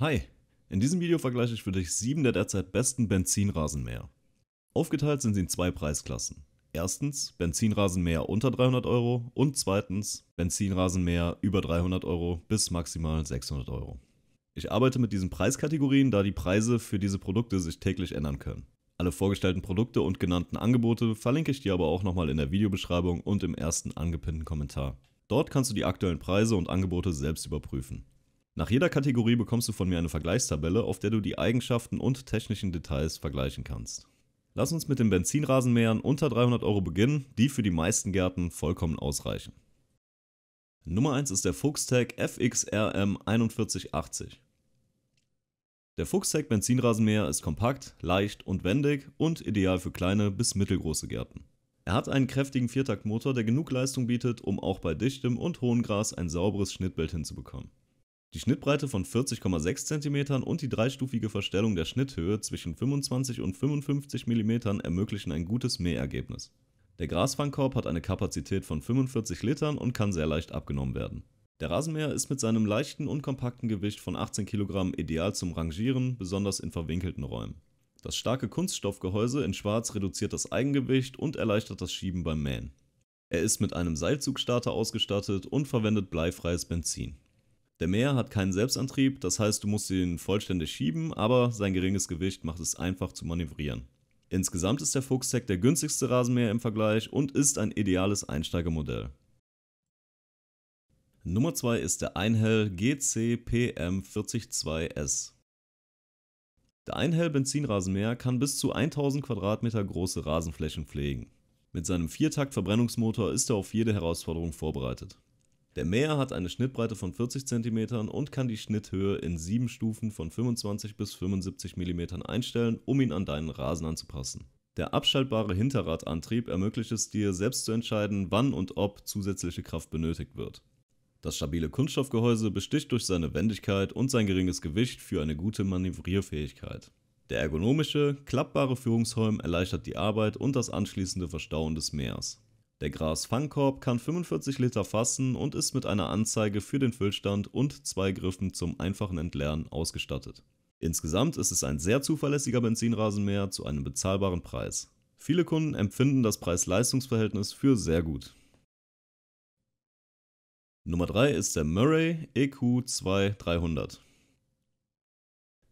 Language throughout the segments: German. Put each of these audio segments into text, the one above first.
Hi, in diesem Video vergleiche ich für dich 7 der derzeit besten Benzinrasenmäher. Aufgeteilt sind sie in zwei Preisklassen. Erstens Benzinrasenmäher unter 300 Euro und zweitens Benzinrasenmäher über 300 Euro bis maximal 600 Euro. Ich arbeite mit diesen Preiskategorien, da die Preise für diese Produkte sich täglich ändern können. Alle vorgestellten Produkte und genannten Angebote verlinke ich dir aber auch nochmal in der Videobeschreibung und im ersten angepinnten Kommentar. Dort kannst du die aktuellen Preise und Angebote selbst überprüfen. Nach jeder Kategorie bekommst du von mir eine Vergleichstabelle, auf der du die Eigenschaften und technischen Details vergleichen kannst. Lass uns mit den Benzinrasenmähern unter 300 Euro beginnen, die für die meisten Gärten vollkommen ausreichen. Nummer 1 ist der Fuchstag FXRM4180. Der Fuchstag Benzinrasenmäher ist kompakt, leicht und wendig und ideal für kleine bis mittelgroße Gärten. Er hat einen kräftigen Viertaktmotor, der genug Leistung bietet, um auch bei dichtem und hohem Gras ein sauberes Schnittbild hinzubekommen. Die Schnittbreite von 40,6 cm und die dreistufige Verstellung der Schnitthöhe zwischen 25 und 55 mm ermöglichen ein gutes Mähergebnis. Der Grasfangkorb hat eine Kapazität von 45 Litern und kann sehr leicht abgenommen werden. Der Rasenmäher ist mit seinem leichten und kompakten Gewicht von 18 kg ideal zum Rangieren, besonders in verwinkelten Räumen. Das starke Kunststoffgehäuse in Schwarz reduziert das Eigengewicht und erleichtert das Schieben beim Mähen. Er ist mit einem Seilzugstarter ausgestattet und verwendet bleifreies Benzin. Der Meer hat keinen Selbstantrieb, das heißt, du musst ihn vollständig schieben, aber sein geringes Gewicht macht es einfach zu manövrieren. Insgesamt ist der Fuchstech der günstigste Rasenmäher im Vergleich und ist ein ideales Einsteigermodell. Nummer 2 ist der Einhell gc pm 42 s Der Einhell Benzinrasenmäher kann bis zu 1000 Quadratmeter große Rasenflächen pflegen. Mit seinem Viertakt-Verbrennungsmotor ist er auf jede Herausforderung vorbereitet. Der Mäher hat eine Schnittbreite von 40 cm und kann die Schnitthöhe in 7 Stufen von 25 bis 75 mm einstellen, um ihn an deinen Rasen anzupassen. Der abschaltbare Hinterradantrieb ermöglicht es dir, selbst zu entscheiden, wann und ob zusätzliche Kraft benötigt wird. Das stabile Kunststoffgehäuse besticht durch seine Wendigkeit und sein geringes Gewicht für eine gute Manövrierfähigkeit. Der ergonomische, klappbare Führungsholm erleichtert die Arbeit und das anschließende Verstauen des Mähers. Der Gras-Fangkorb kann 45 Liter fassen und ist mit einer Anzeige für den Füllstand und zwei Griffen zum einfachen Entleeren ausgestattet. Insgesamt ist es ein sehr zuverlässiger Benzinrasenmäher zu einem bezahlbaren Preis. Viele Kunden empfinden das Preis-Leistungs-Verhältnis für sehr gut. Nummer 3 ist der Murray eq 2300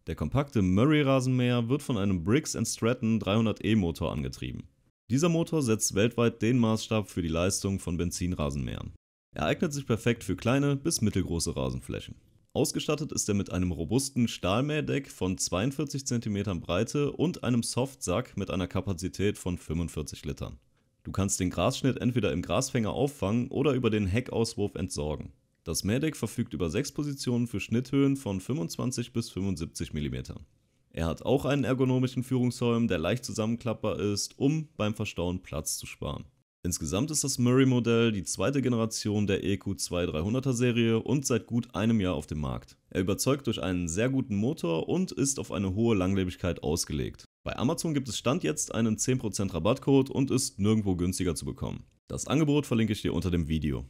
Der kompakte Murray Rasenmäher wird von einem Briggs Stratton 300E Motor angetrieben. Dieser Motor setzt weltweit den Maßstab für die Leistung von Benzinrasenmähern. Er eignet sich perfekt für kleine bis mittelgroße Rasenflächen. Ausgestattet ist er mit einem robusten Stahlmähdeck von 42 cm Breite und einem Softsack mit einer Kapazität von 45 Litern. Du kannst den Grasschnitt entweder im Grasfänger auffangen oder über den Heckauswurf entsorgen. Das Mähdeck verfügt über sechs Positionen für Schnitthöhen von 25 bis 75 mm. Er hat auch einen ergonomischen Führungsholm, der leicht zusammenklappbar ist, um beim Verstauen Platz zu sparen. Insgesamt ist das Murray-Modell die zweite Generation der EQ2 300er Serie und seit gut einem Jahr auf dem Markt. Er überzeugt durch einen sehr guten Motor und ist auf eine hohe Langlebigkeit ausgelegt. Bei Amazon gibt es Stand jetzt einen 10% Rabattcode und ist nirgendwo günstiger zu bekommen. Das Angebot verlinke ich dir unter dem Video.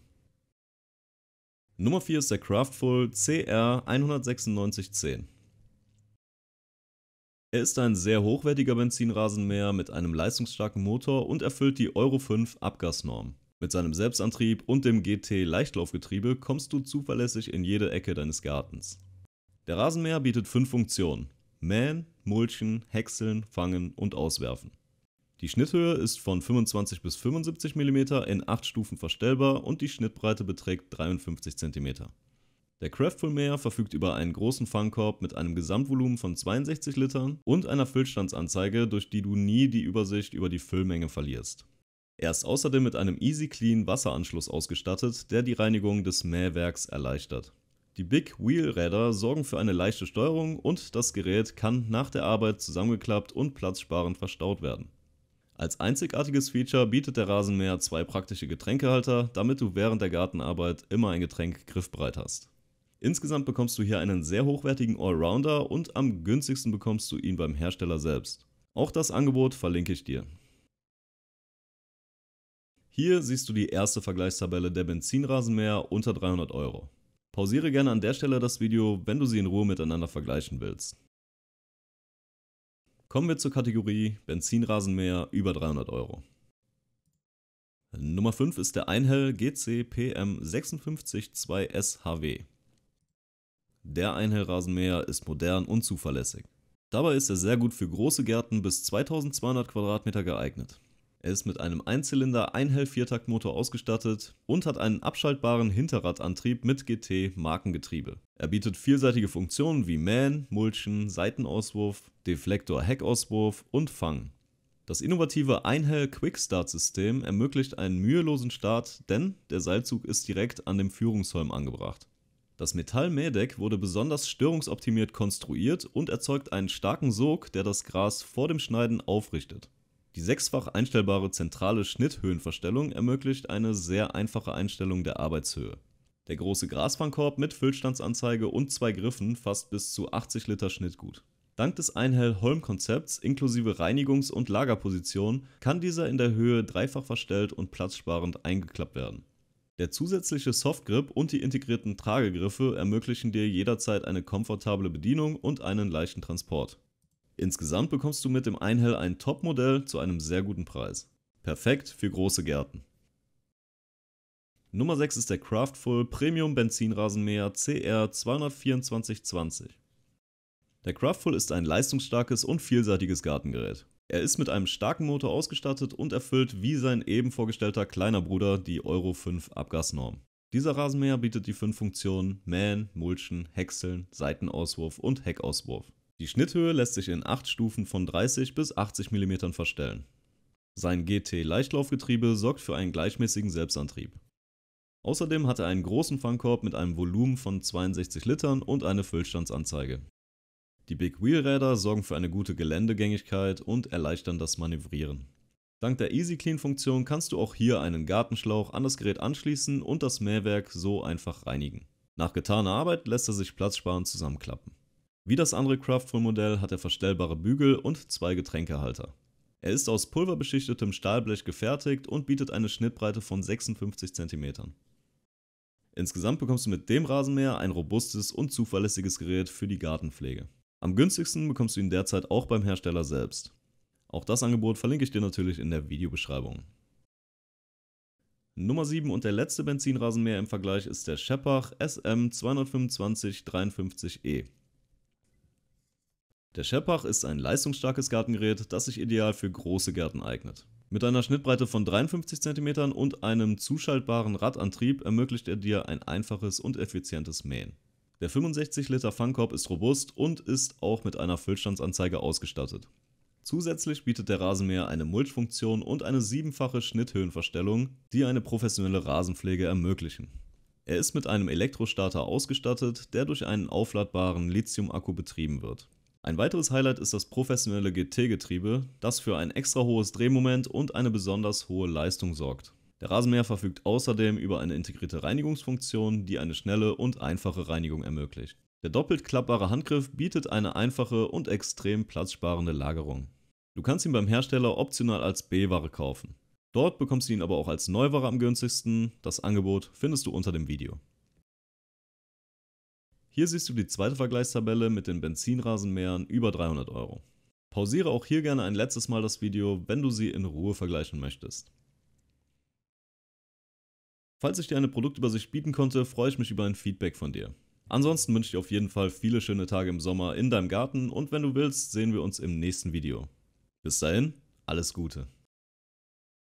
Nummer 4 ist der Craftful CR 19610. Er ist ein sehr hochwertiger Benzinrasenmäher mit einem leistungsstarken Motor und erfüllt die Euro 5 Abgasnorm. Mit seinem Selbstantrieb und dem GT Leichtlaufgetriebe kommst du zuverlässig in jede Ecke deines Gartens. Der Rasenmäher bietet fünf Funktionen. Mähen, Mulchen, Häckseln, Fangen und Auswerfen. Die Schnitthöhe ist von 25 bis 75 mm in 8 Stufen verstellbar und die Schnittbreite beträgt 53 cm. Der Craftful Mayor verfügt über einen großen Fangkorb mit einem Gesamtvolumen von 62 Litern und einer Füllstandsanzeige, durch die du nie die Übersicht über die Füllmenge verlierst. Er ist außerdem mit einem Easy Clean Wasseranschluss ausgestattet, der die Reinigung des Mähwerks erleichtert. Die Big Wheel Räder sorgen für eine leichte Steuerung und das Gerät kann nach der Arbeit zusammengeklappt und platzsparend verstaut werden. Als einzigartiges Feature bietet der Rasenmäher zwei praktische Getränkehalter, damit du während der Gartenarbeit immer ein Getränk griffbereit hast. Insgesamt bekommst du hier einen sehr hochwertigen Allrounder und am günstigsten bekommst du ihn beim Hersteller selbst. Auch das Angebot verlinke ich dir. Hier siehst du die erste Vergleichstabelle der Benzinrasenmäher unter 300 Euro. Pausiere gerne an der Stelle das Video, wenn du sie in Ruhe miteinander vergleichen willst. Kommen wir zur Kategorie Benzinrasenmäher über 300 Euro. Nummer 5 ist der Einhell GC PM 562SHW. Der Einhellrasenmäher ist modern und zuverlässig. Dabei ist er sehr gut für große Gärten bis 2200 Quadratmeter geeignet. Er ist mit einem Einzylinder Einhell-Viertaktmotor ausgestattet und hat einen abschaltbaren Hinterradantrieb mit GT-Markengetriebe. Er bietet vielseitige Funktionen wie Mähen, Mulchen, Seitenauswurf, Deflektor-Heckauswurf und Fang. Das innovative Einhell Quickstart-System ermöglicht einen mühelosen Start, denn der Seilzug ist direkt an dem Führungsholm angebracht. Das Metall mähdeck wurde besonders störungsoptimiert konstruiert und erzeugt einen starken Sog, der das Gras vor dem Schneiden aufrichtet. Die sechsfach einstellbare zentrale Schnitthöhenverstellung ermöglicht eine sehr einfache Einstellung der Arbeitshöhe. Der große Grasfangkorb mit Füllstandsanzeige und zwei Griffen fasst bis zu 80 Liter Schnittgut. Dank des Einhell-Holm-Konzepts inklusive Reinigungs- und Lagerposition kann dieser in der Höhe dreifach verstellt und platzsparend eingeklappt werden. Der zusätzliche Softgrip und die integrierten Tragegriffe ermöglichen dir jederzeit eine komfortable Bedienung und einen leichten Transport. Insgesamt bekommst du mit dem Einhell ein Topmodell zu einem sehr guten Preis. Perfekt für große Gärten. Nummer 6 ist der Craftful Premium Benzinrasenmäher CR 22420. Der Craftful ist ein leistungsstarkes und vielseitiges Gartengerät. Er ist mit einem starken Motor ausgestattet und erfüllt wie sein eben vorgestellter kleiner Bruder die Euro 5 Abgasnorm. Dieser Rasenmäher bietet die fünf Funktionen Mähen, Mulchen, Häckseln, Seitenauswurf und Heckauswurf. Die Schnitthöhe lässt sich in 8 Stufen von 30 bis 80 mm verstellen. Sein GT-Leichtlaufgetriebe sorgt für einen gleichmäßigen Selbstantrieb. Außerdem hat er einen großen Fangkorb mit einem Volumen von 62 Litern und eine Füllstandsanzeige. Die Big Wheel Räder sorgen für eine gute Geländegängigkeit und erleichtern das Manövrieren. Dank der Easy Clean Funktion kannst du auch hier einen Gartenschlauch an das Gerät anschließen und das Mähwerk so einfach reinigen. Nach getaner Arbeit lässt er sich platzsparend zusammenklappen. Wie das andere Craftful Modell hat er verstellbare Bügel und zwei Getränkehalter. Er ist aus pulverbeschichtetem Stahlblech gefertigt und bietet eine Schnittbreite von 56 cm. Insgesamt bekommst du mit dem Rasenmäher ein robustes und zuverlässiges Gerät für die Gartenpflege. Am günstigsten bekommst du ihn derzeit auch beim Hersteller selbst. Auch das Angebot verlinke ich dir natürlich in der Videobeschreibung. Nummer 7 und der letzte Benzinrasenmäher im Vergleich ist der Scheppach SM 22553E. Der Scheppach ist ein leistungsstarkes Gartengerät, das sich ideal für große Gärten eignet. Mit einer Schnittbreite von 53 cm und einem zuschaltbaren Radantrieb ermöglicht er dir ein einfaches und effizientes Mähen. Der 65 Liter Fangkorb ist robust und ist auch mit einer Füllstandsanzeige ausgestattet. Zusätzlich bietet der Rasenmäher eine Mulchfunktion und eine siebenfache Schnitthöhenverstellung, die eine professionelle Rasenpflege ermöglichen. Er ist mit einem Elektrostarter ausgestattet, der durch einen aufladbaren Lithium-Akku betrieben wird. Ein weiteres Highlight ist das professionelle GT-Getriebe, das für ein extra hohes Drehmoment und eine besonders hohe Leistung sorgt. Der Rasenmäher verfügt außerdem über eine integrierte Reinigungsfunktion, die eine schnelle und einfache Reinigung ermöglicht. Der doppelt klappbare Handgriff bietet eine einfache und extrem platzsparende Lagerung. Du kannst ihn beim Hersteller optional als B-Ware kaufen. Dort bekommst du ihn aber auch als Neuware am günstigsten. Das Angebot findest du unter dem Video. Hier siehst du die zweite Vergleichstabelle mit den Benzinrasenmähern über 300 Euro. Pausiere auch hier gerne ein letztes Mal das Video, wenn du sie in Ruhe vergleichen möchtest. Falls ich dir eine Produktübersicht bieten konnte, freue ich mich über ein Feedback von dir. Ansonsten wünsche ich dir auf jeden Fall viele schöne Tage im Sommer in deinem Garten und wenn du willst, sehen wir uns im nächsten Video. Bis dahin, alles Gute.